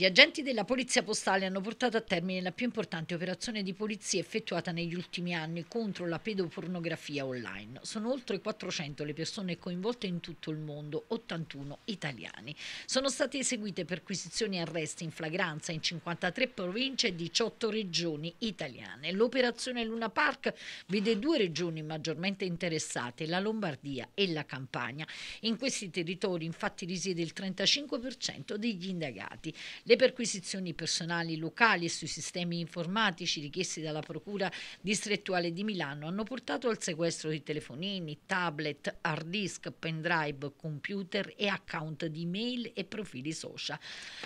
Gli agenti della Polizia Postale hanno portato a termine la più importante operazione di polizia effettuata negli ultimi anni contro la pedopornografia online. Sono oltre 400 le persone coinvolte in tutto il mondo, 81 italiani. Sono state eseguite perquisizioni e arresti in flagranza in 53 province e 18 regioni italiane. L'operazione Luna Park vede due regioni maggiormente interessate, la Lombardia e la Campania. In questi territori infatti risiede il 35% degli indagati. Le perquisizioni personali locali e sui sistemi informatici richiesti dalla Procura distrettuale di Milano hanno portato al sequestro di telefonini, tablet, hard disk, pendrive, computer e account di mail e profili social.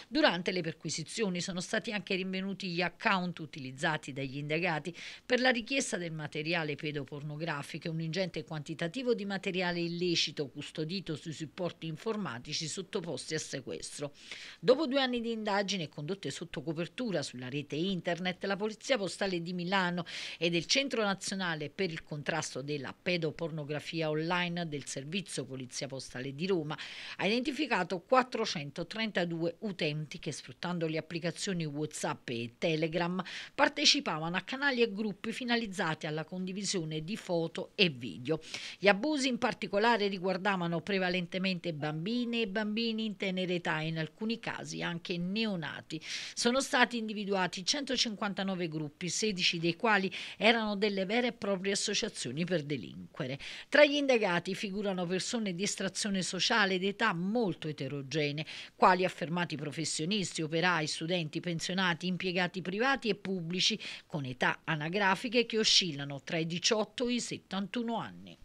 Durante le perquisizioni sono stati anche rinvenuti gli account utilizzati dagli indagati per la richiesta del materiale pedopornografico e un ingente quantitativo di materiale illecito custodito sui supporti informatici sottoposti a sequestro. Dopo due anni di indagine indagini condotte sotto copertura sulla rete internet, la Polizia Postale di Milano e del Centro Nazionale per il contrasto della pedopornografia online del Servizio Polizia Postale di Roma ha identificato 432 utenti che sfruttando le applicazioni WhatsApp e Telegram partecipavano a canali e gruppi finalizzati alla condivisione di foto e video. Gli abusi in particolare riguardavano prevalentemente bambine e bambini in tenera età e in alcuni casi anche neonati neonati. Sono stati individuati 159 gruppi, 16 dei quali erano delle vere e proprie associazioni per delinquere. Tra gli indagati figurano persone di estrazione sociale ed età molto eterogenee, quali affermati professionisti, operai, studenti, pensionati, impiegati privati e pubblici, con età anagrafiche che oscillano tra i 18 e i 71 anni.